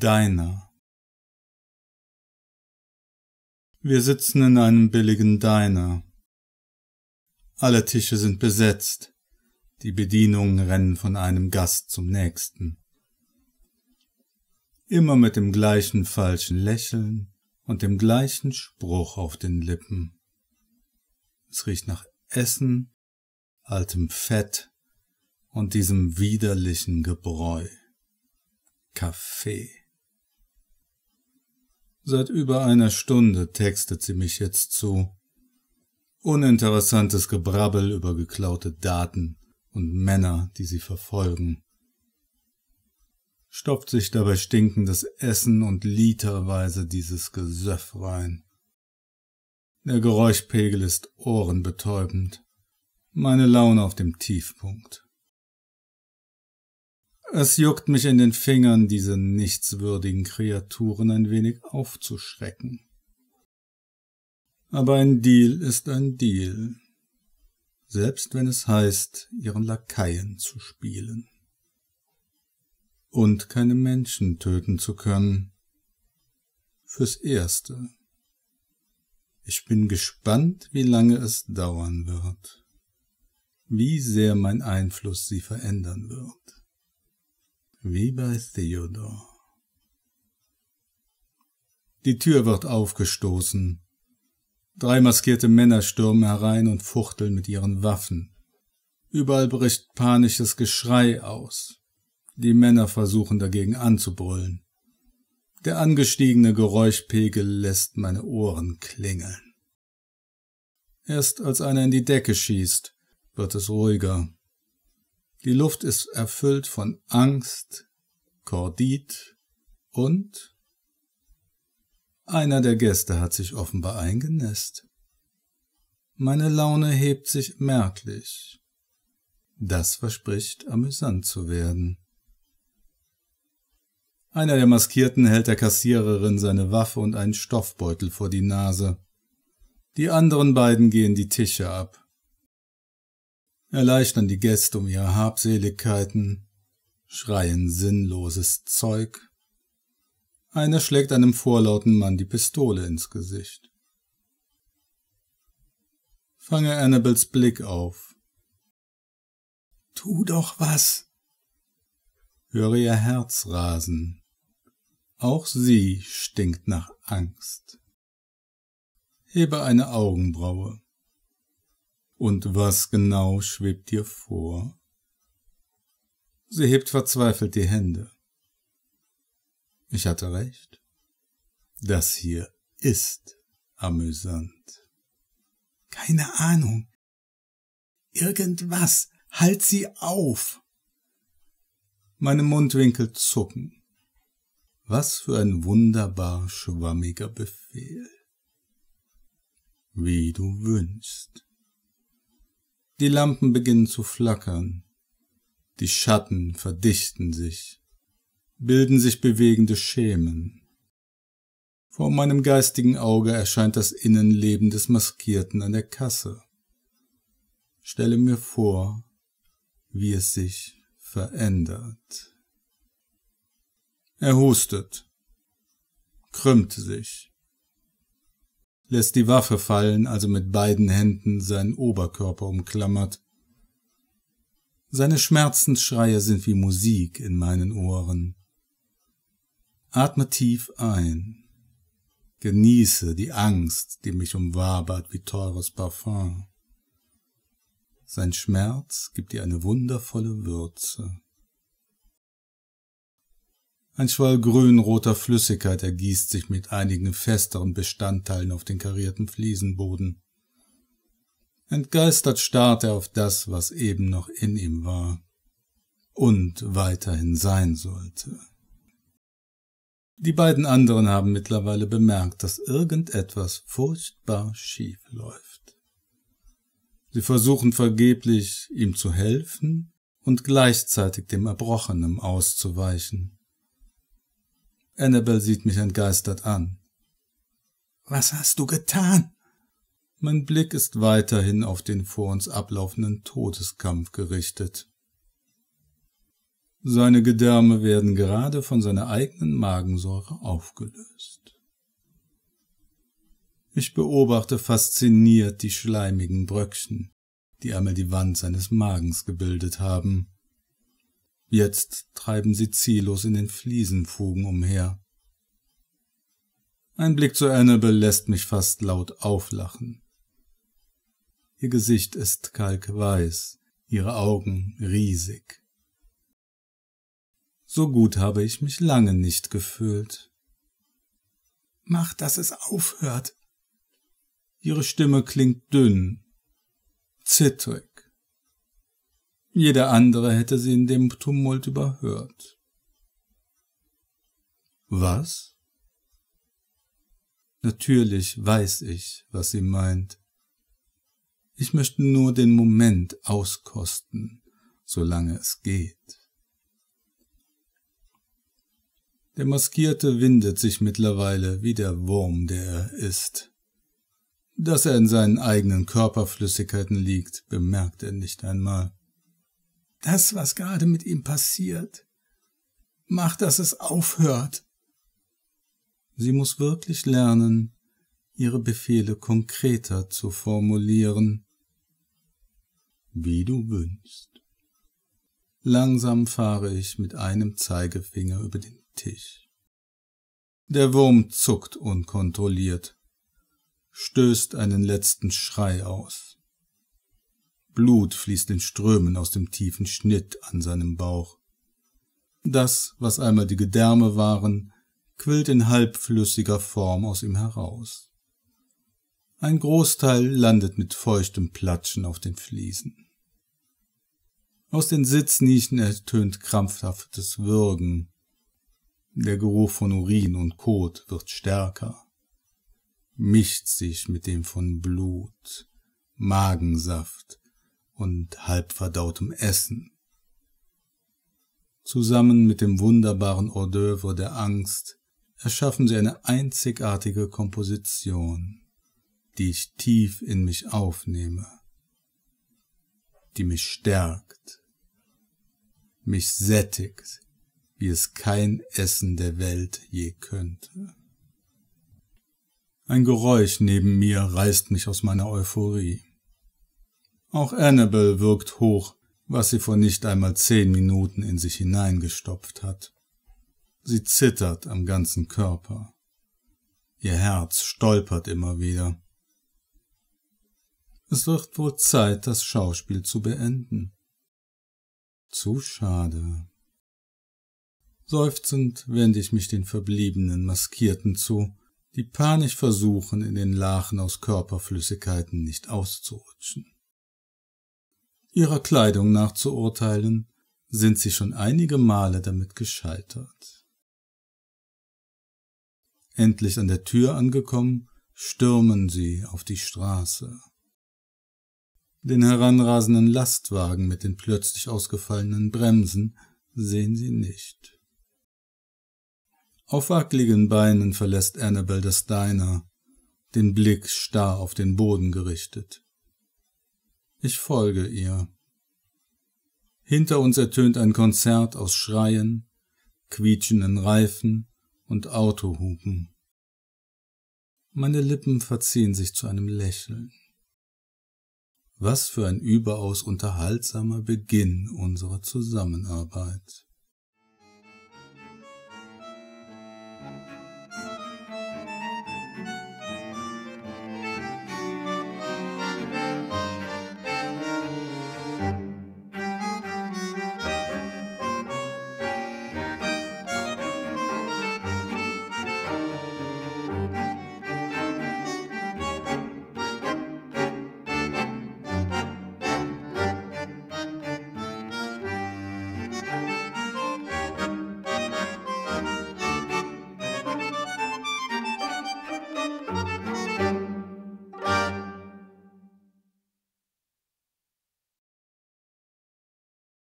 Deiner. Wir sitzen in einem billigen Diner. Alle Tische sind besetzt. Die Bedienungen rennen von einem Gast zum nächsten. Immer mit dem gleichen falschen Lächeln und dem gleichen Spruch auf den Lippen. Es riecht nach Essen, altem Fett und diesem widerlichen Gebräu. Kaffee. Seit über einer Stunde textet sie mich jetzt zu. Uninteressantes Gebrabbel über geklaute Daten und Männer, die sie verfolgen. Stopft sich dabei stinkendes Essen und literweise dieses Gesöff rein. Der Geräuschpegel ist ohrenbetäubend. Meine Laune auf dem Tiefpunkt. Es juckt mich in den Fingern, diese nichtswürdigen Kreaturen ein wenig aufzuschrecken. Aber ein Deal ist ein Deal, selbst wenn es heißt, ihren Lakaien zu spielen. Und keine Menschen töten zu können. Fürs Erste. Ich bin gespannt, wie lange es dauern wird, wie sehr mein Einfluss sie verändern wird wie bei Theodor. Die Tür wird aufgestoßen. Drei maskierte Männer stürmen herein und fuchteln mit ihren Waffen. Überall bricht panisches Geschrei aus. Die Männer versuchen dagegen anzubrüllen. Der angestiegene Geräuschpegel lässt meine Ohren klingeln. Erst als einer in die Decke schießt, wird es ruhiger. Die Luft ist erfüllt von Angst, Kordit und einer der Gäste hat sich offenbar eingenässt. Meine Laune hebt sich merklich. Das verspricht amüsant zu werden. Einer der Maskierten hält der Kassiererin seine Waffe und einen Stoffbeutel vor die Nase. Die anderen beiden gehen die Tische ab erleichtern die Gäste um ihre Habseligkeiten, schreien sinnloses Zeug. Einer schlägt einem vorlauten Mann die Pistole ins Gesicht. Fange Annabels Blick auf. Tu doch was! Höre ihr Herz rasen. Auch sie stinkt nach Angst. Hebe eine Augenbraue. Und was genau schwebt ihr vor? Sie hebt verzweifelt die Hände. Ich hatte recht. Das hier ist amüsant. Keine Ahnung. Irgendwas. Halt sie auf. Meine Mundwinkel zucken. Was für ein wunderbar schwammiger Befehl. Wie du wünschst. Die Lampen beginnen zu flackern. Die Schatten verdichten sich, bilden sich bewegende Schemen. Vor meinem geistigen Auge erscheint das Innenleben des Maskierten an der Kasse. Stelle mir vor, wie es sich verändert. Er hustet, krümmt sich, lässt die Waffe fallen, also mit beiden Händen seinen Oberkörper umklammert. Seine Schmerzensschreie sind wie Musik in meinen Ohren. Atme tief ein. Genieße die Angst, die mich umwabert wie teures Parfum. Sein Schmerz gibt dir eine wundervolle Würze. Ein Schwall grün-roter Flüssigkeit ergießt sich mit einigen festeren Bestandteilen auf den karierten Fliesenboden. Entgeistert starrt er auf das, was eben noch in ihm war und weiterhin sein sollte. Die beiden anderen haben mittlerweile bemerkt, dass irgendetwas furchtbar schief läuft. Sie versuchen vergeblich, ihm zu helfen und gleichzeitig dem Erbrochenen auszuweichen. Annabel sieht mich entgeistert an. Was hast du getan? Mein Blick ist weiterhin auf den vor uns ablaufenden Todeskampf gerichtet. Seine Gedärme werden gerade von seiner eigenen Magensäure aufgelöst. Ich beobachte fasziniert die schleimigen Bröckchen, die einmal die Wand seines Magens gebildet haben. Jetzt treiben sie ziellos in den Fliesenfugen umher. Ein Blick zu Annabel lässt mich fast laut auflachen. Ihr Gesicht ist kalkweiß, ihre Augen riesig. So gut habe ich mich lange nicht gefühlt. Mach, dass es aufhört. Ihre Stimme klingt dünn, zittrig jeder andere hätte sie in dem Tumult überhört. Was? Natürlich weiß ich, was sie meint. Ich möchte nur den Moment auskosten, solange es geht. Der Maskierte windet sich mittlerweile wie der Wurm, der er ist. Dass er in seinen eigenen Körperflüssigkeiten liegt, bemerkt er nicht einmal das, was gerade mit ihm passiert. Mach, dass es aufhört. Sie muss wirklich lernen, ihre Befehle konkreter zu formulieren. Wie du wünschst. Langsam fahre ich mit einem Zeigefinger über den Tisch. Der Wurm zuckt unkontrolliert, stößt einen letzten Schrei aus. Blut fließt in Strömen aus dem tiefen Schnitt an seinem Bauch. Das, was einmal die Gedärme waren, quillt in halbflüssiger Form aus ihm heraus. Ein Großteil landet mit feuchtem Platschen auf den Fliesen. Aus den Sitznischen ertönt krampfhaftes Würgen. Der Geruch von Urin und Kot wird stärker, mischt sich mit dem von Blut, Magensaft, und halbverdautem Essen. Zusammen mit dem wunderbaren Hors d'oeuvre der Angst erschaffen sie eine einzigartige Komposition, die ich tief in mich aufnehme, die mich stärkt, mich sättigt, wie es kein Essen der Welt je könnte. Ein Geräusch neben mir reißt mich aus meiner Euphorie. Auch Annabel wirkt hoch, was sie vor nicht einmal zehn Minuten in sich hineingestopft hat. Sie zittert am ganzen Körper. Ihr Herz stolpert immer wieder. Es wird wohl Zeit, das Schauspiel zu beenden. Zu schade. Seufzend wende ich mich den verbliebenen Maskierten zu, die panisch versuchen, in den Lachen aus Körperflüssigkeiten nicht auszurutschen. Ihrer Kleidung nach zu urteilen, sind sie schon einige Male damit gescheitert. Endlich an der Tür angekommen, stürmen sie auf die Straße. Den heranrasenden Lastwagen mit den plötzlich ausgefallenen Bremsen sehen sie nicht. Auf wackligen Beinen verlässt Annabel das Diner, den Blick starr auf den Boden gerichtet. Ich folge ihr. Hinter uns ertönt ein Konzert aus Schreien, quietschenden Reifen und Autohupen. Meine Lippen verziehen sich zu einem Lächeln. Was für ein überaus unterhaltsamer Beginn unserer Zusammenarbeit.